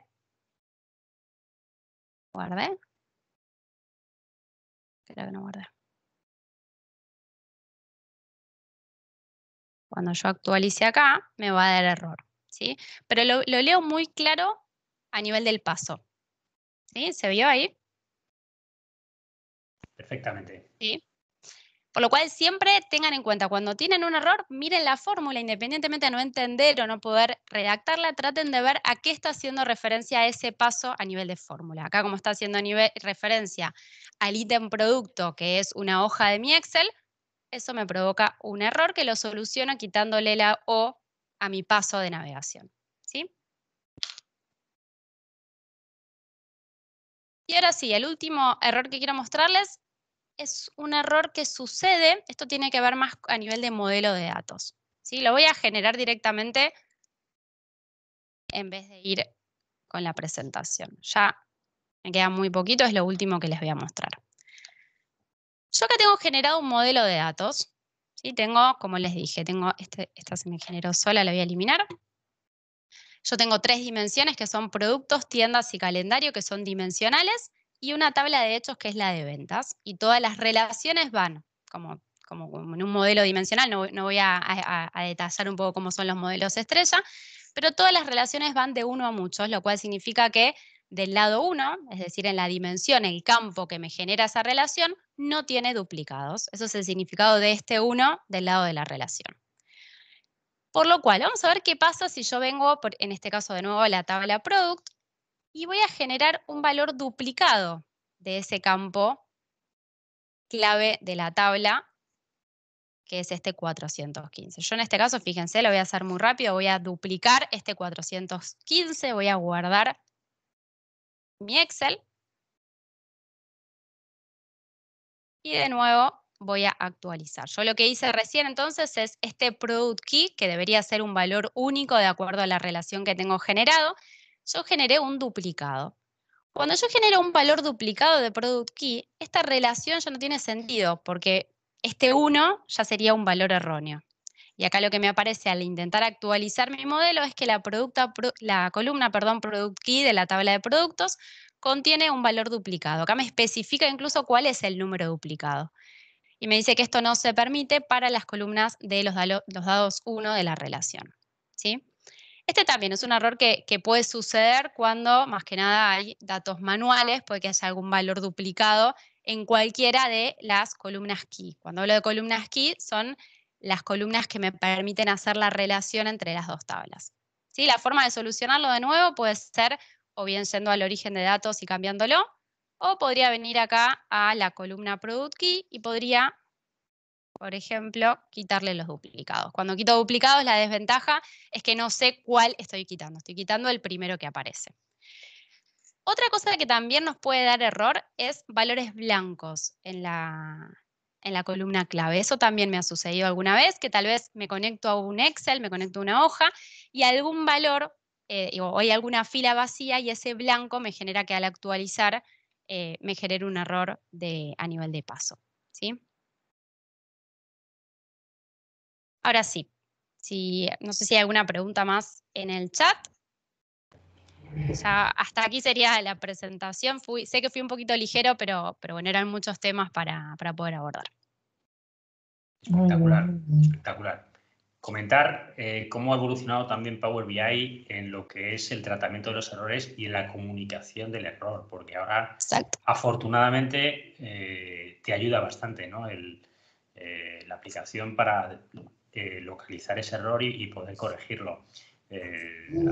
guardé. Creo que no guardé. Cuando yo actualice acá, me va a dar error. ¿sí? Pero lo, lo leo muy claro a nivel del paso. ¿Sí? ¿Se vio ahí? Perfectamente. Sí. Por lo cual, siempre tengan en cuenta, cuando tienen un error, miren la fórmula, independientemente de no entender o no poder redactarla, traten de ver a qué está haciendo referencia ese paso a nivel de fórmula. Acá, como está haciendo referencia al ítem producto, que es una hoja de mi Excel, eso me provoca un error que lo soluciono quitándole la O a mi paso de navegación. ¿sí? Y ahora sí, el último error que quiero mostrarles es un error que sucede, esto tiene que ver más a nivel de modelo de datos. Lo voy a generar directamente en vez de ir con la presentación. Ya me queda muy poquito, es lo último que les voy a mostrar. Yo acá tengo generado un modelo de datos. ¿sí? Tengo, como les dije, tengo este, esta se me generó sola, la voy a eliminar. Yo tengo tres dimensiones que son productos, tiendas y calendario, que son dimensionales y una tabla de hechos que es la de ventas. Y todas las relaciones van como, como, en un modelo dimensional, no, voy a, detallar un poco cómo son los modelos estrella, pero todas las relaciones van de uno a muchos, lo cual significa que del lado uno, es decir, en la dimensión, el campo que me genera esa relación, no tiene duplicados. Eso es el significado de este uno del lado de la relación. Por lo cual, vamos a ver qué pasa si yo vengo, en este caso de nuevo, a la tabla product, y voy a generar un valor duplicado de ese campo clave de la tabla, que es este 415. Yo en este caso, fíjense, lo voy a hacer muy rápido, voy a duplicar este 415, voy a guardar mi Excel. Y de nuevo voy a actualizar. Yo lo que hice recién entonces es este product key, que debería ser un valor único de acuerdo a la relación que tengo generado, yo generé un duplicado. Cuando yo genero un valor duplicado de product key, esta relación ya no tiene sentido porque este 1 ya sería un valor erróneo. Y acá lo que me aparece al intentar actualizar mi modelo es que la, columna perdón, product key de la tabla de productos contiene un valor duplicado. Acá me especifica incluso cuál es el número duplicado. Y me dice que esto no se permite para las columnas de los, los dados 1 de la relación. ¿sí? Este también es un error que, puede suceder cuando más que nada hay datos manuales, puede que haya algún valor duplicado en cualquiera de las columnas key. Cuando hablo de columnas key son las columnas que me permiten hacer la relación entre las dos tablas. ¿Sí? La forma de solucionarlo de nuevo puede ser o bien yendo al origen de datos y cambiándolo, o podría venir acá a la columna Product Key y podría por ejemplo, quitarle los duplicados. Cuando quito duplicados, la desventaja es que no sé cuál estoy quitando. Estoy quitando el primero que aparece. Otra cosa que también nos puede dar error es valores blancos en la, columna clave. Eso también me ha sucedido alguna vez, que tal vez me conecto a un Excel, me conecto a una hoja y algún valor, eh, o hay alguna fila vacía y ese blanco me genera que al actualizar eh, me genere un error de, a nivel de paso. ¿sí? Ahora sí, si, no sé si hay alguna pregunta más en el chat. hasta aquí sería la presentación. Fui, sé que fui un poquito ligero, pero, pero bueno, eran muchos temas para, para poder abordar. Espectacular, espectacular. Comentar eh, cómo ha evolucionado también Power BI en lo que es el tratamiento de los errores y en la comunicación del error, porque ahora afortunadamente eh, te ayuda bastante ¿no? el, eh, la aplicación para localizar ese error y, poder corregirlo. Eh,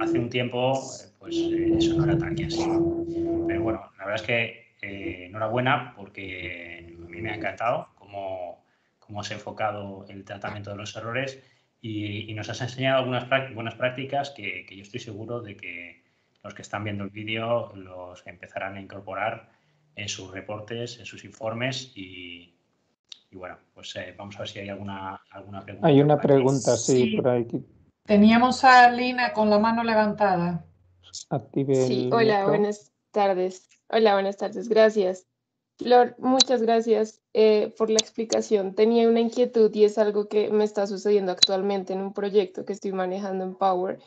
hace, un tiempo, eh, pues eh, eso no era tan así. Pero bueno, la verdad es que enhorabuena porque a mí me ha encantado cómo, cómo has enfocado el tratamiento de los errores y, nos has enseñado algunas buenas prácticas que yo estoy seguro de que los que están viendo el vídeo los empezarán a incorporar en sus reportes, en sus informes y, y bueno, pues eh, vamos a ver si hay alguna, alguna pregunta. Hay una pregunta, sí, por ahí. Teníamos a Lina con la mano levantada. Active sí, hola, buenas tardes. Hola, buenas tardes, gracias. Flor, muchas gracias eh, por la explicación. Tenía una inquietud y es algo que me está sucediendo actualmente en un proyecto que estoy manejando en Power.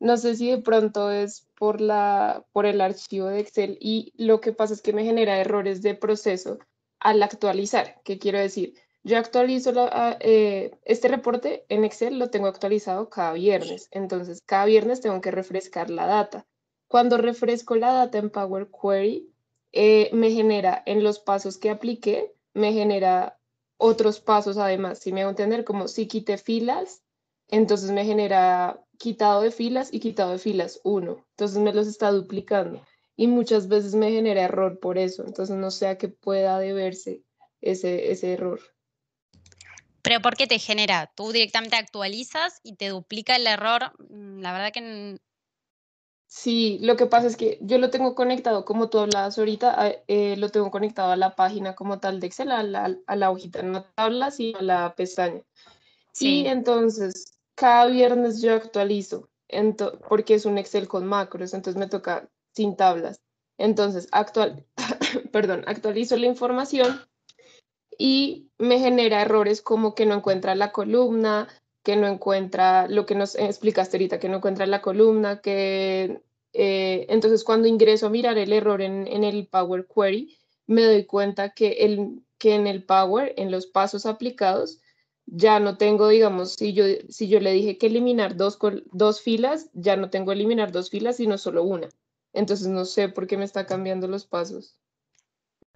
No sé si de pronto es por, la, por el archivo de Excel y lo que pasa es que me genera errores de proceso al actualizar. ¿Qué quiero decir? Yo actualizo ah, eh, este reporte en Excel, lo tengo actualizado cada viernes. Entonces, cada viernes tengo que refrescar la data. Cuando refresco la data en Power Query, eh, me genera en los pasos que apliqué, me genera otros pasos además. Si me hago entender, como si quité filas, entonces me genera quitado de filas y quitado de filas uno, Entonces me los está duplicando y muchas veces me genera error por eso, entonces no sé a qué pueda deberse ese, ese error. Pero ¿por qué te genera? Tú directamente actualizas y te duplica el error, mm, la verdad que... Sí, lo que pasa es que yo lo tengo conectado, como tú hablabas ahorita, eh, lo tengo conectado a la página como tal de Excel, a la, a la hojita, no tablas y a la pestaña. Sí. entonces, cada viernes yo actualizo, porque es un Excel con macros, entonces me toca sin tablas. Entonces, actual, perdón, actualizo la información y me genera errores como que no encuentra la columna, que no encuentra lo que nos explicaste ahorita, que no encuentra la columna, que eh, entonces cuando ingreso a mirar el error en, el Power Query, me doy cuenta que, el, que en el Power, en los pasos aplicados, ya no tengo, digamos, si yo, si yo le dije que eliminar dos, dos filas, ya no tengo eliminar dos filas, sino solo una. Entonces no sé por qué me está cambiando los pasos.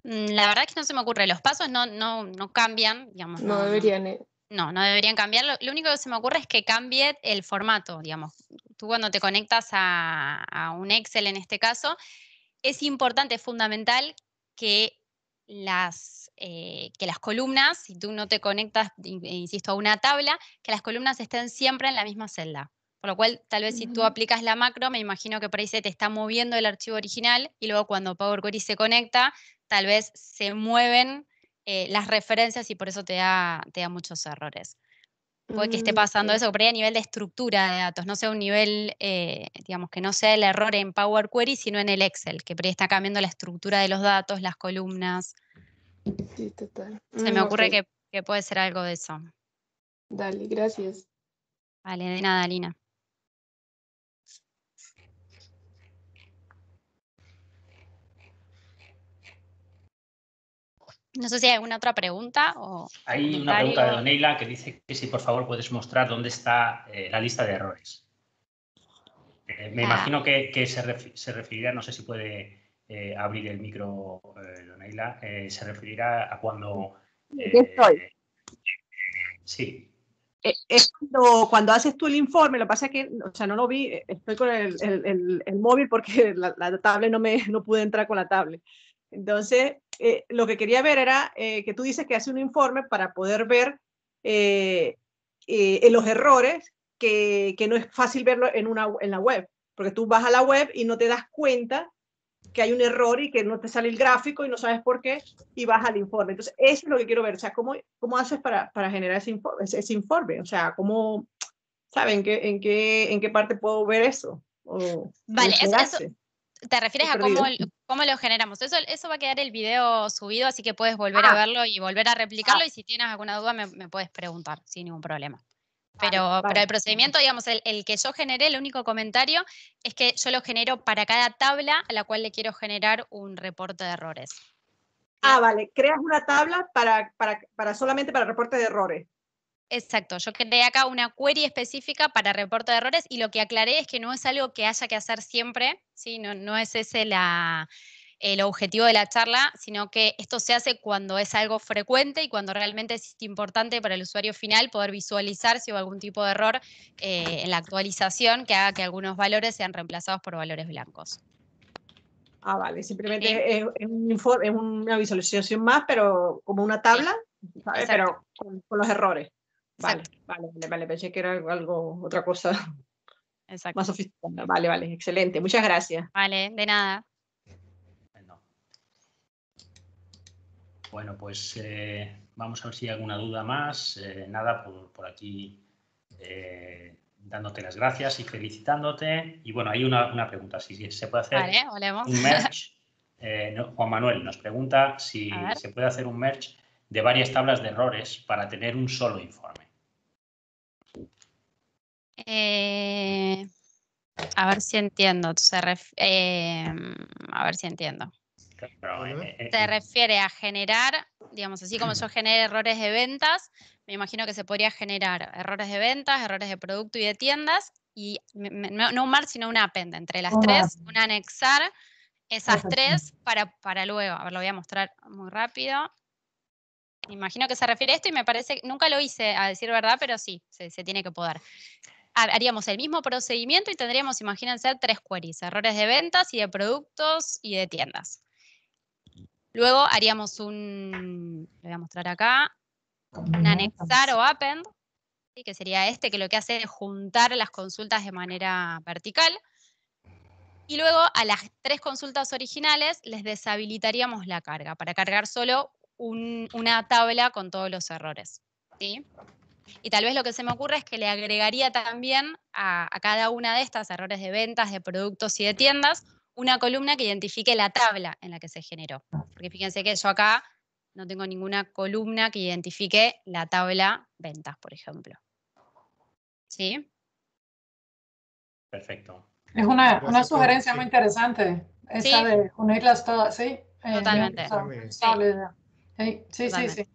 Mm, la verdad es que no se me ocurre, los pasos no, no, no cambian, digamos. No, deberían. Eh. No, no deberían cambiar. Lo, único que se me ocurre es que cambie el formato, digamos. Tú cuando te conectas a, un Excel en este caso, es importante, es fundamental que las, eh, que las columnas, si tú no te conectas, insisto, a una tabla, que las columnas estén siempre en la misma celda. Por lo cual, tal vez si tú aplicas la macro, me imagino que por ahí se te está moviendo el archivo original y luego cuando Power Query se conecta, tal vez se mueven eh, las referencias y por eso te da, muchos errores. Puede que esté mm, pasando eso, pero a nivel de estructura de datos, no sea un nivel, eh, digamos, que no sea el error en Power Query, sino en el Excel, que por está cambiando la estructura de los datos, las columnas. Sí, total. Se me mm, ocurre que, puede ser algo de eso. Dale, gracias. Vale, de nada, Lina. No sé si hay alguna otra pregunta. O hay una pregunta de que dice que si por favor puedes mostrar dónde está eh, la lista de errores. Eh, me ah. imagino que, se, referirá, no sé si puede eh, abrir el micro, Neila, se referirá a cuando. estoy. Sí. Es cuando, haces tú el informe, lo que pasa es que, o sea, no lo vi, estoy con el, móvil porque la, la tablet no me no pude entrar con la tablet. Entonces, eh, lo que quería ver era eh, que tú dices que hace un informe para poder ver eh, los errores que, no es fácil verlo en, una, en la web, porque tú vas a la web y no te das cuenta que hay un error y que no te sale el gráfico y no sabes por qué y vas al informe. Entonces, eso es lo que quiero ver, o sea, cómo, haces para, generar ese informe, o sea, cómo, ¿saben en qué, en en qué parte puedo ver eso? vale, te refieres a cómo... ¿Cómo lo generamos? Eso, eso va a quedar el video subido, así que puedes volver a ah. verlo y volver a replicarlo. Ah. Y si tienes alguna duda, me, puedes preguntar sin ningún problema. Pero, para el procedimiento, digamos, el, que yo generé, el único comentario es que yo lo genero para cada tabla a la cual le quiero generar un reporte de errores. Ah, vale, creas una tabla para, para, para solamente para reporte de errores. Exacto, yo creé acá una query específica para reporte de errores y lo que aclaré es que no es algo que haya que hacer siempre, ¿sí? no, es ese la, el objetivo de la charla, sino que esto se hace cuando es algo frecuente y cuando realmente es importante para el usuario final poder visualizar si hubo algún tipo de error eh, en la actualización que haga que algunos valores sean reemplazados por valores blancos. Ah, vale, simplemente es, un una visualización más, pero como una tabla, pero con, los errores. Vale, vale, vale, pensé que era algo, otra cosa más sofisticada. Vale, vale, excelente, muchas gracias. Vale, de nada. Bueno, pues eh, vamos a ver si hay alguna duda más. Eh, nada, por, por aquí eh, dándote las gracias y felicitándote. Y bueno, hay una, pregunta, si, se puede hacer un merge. Juan Manuel nos pregunta si se puede hacer un merge de varias tablas de errores para tener un solo informe. Eh, a ver si entiendo. Se eh, a ver si entiendo. Eh, se refiere a generar, digamos, así como yo generé errores de ventas, me imagino que se podría generar errores de ventas, errores de producto y de tiendas, y no un mar, sino un append entre las tres, un anexar esas tres para, para luego. A ver, lo voy a mostrar muy rápido. Imagino que se refiere a esto y me parece, nunca lo hice a decir verdad, pero sí, se, se tiene que poder haríamos el mismo procedimiento y tendríamos, imagínense, tres queries, errores de ventas y de productos y de tiendas. Luego haríamos un, le voy a mostrar acá, un anexar o append, que sería este, que lo que hace es juntar las consultas de manera vertical. Y luego a las tres consultas originales les deshabilitaríamos la carga para cargar solo una tabla con todos los errores. ¿sí? Y tal vez lo que se me ocurre es que le agregaría también a, cada una de estas errores de ventas, de productos y de tiendas, una columna que identifique la tabla en la que se generó. Porque fíjense que yo acá no tengo ninguna columna que identifique la tabla ventas, por ejemplo. ¿Sí? Perfecto. Es una, sugerencia muy interesante, esa de de unirlas todas, ¿sí? Eh, Totalmente. sí, sí, sí.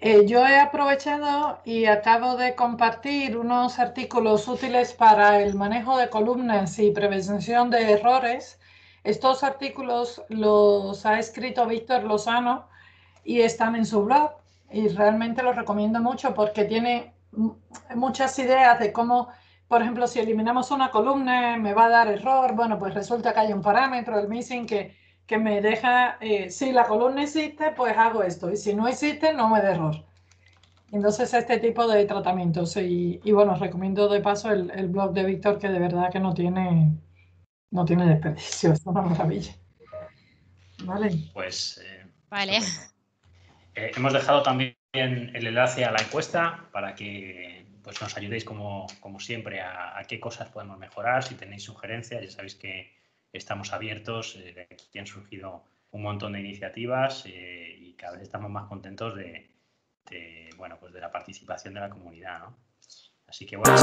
Eh, yo he aprovechado y acabo de compartir unos artículos útiles para el manejo de columnas y prevención de errores. Estos artículos los ha escrito Víctor Lozano y están en su blog y realmente los recomiendo mucho porque tiene muchas ideas de cómo, por ejemplo, si eliminamos una columna me va a dar error, bueno, pues resulta que hay un parámetro, del missing, que que me deja, eh, si la columna existe, pues hago esto, y si no existe, no me da error. Entonces, este tipo de tratamientos. Y, bueno, os recomiendo de paso el, el, blog de Víctor, que de verdad que no tiene, no tiene desperdicio, es una maravilla. Vale. Pues. Eh, vale. Eh, hemos dejado también el enlace a la encuesta para que pues, nos ayudéis, como, como siempre, a, a qué cosas podemos mejorar. Si tenéis sugerencias, ya sabéis que estamos abiertos, eh, aquí han surgido un montón de iniciativas eh, y cada vez estamos más contentos de, bueno, pues de la participación de la comunidad. Así que bueno.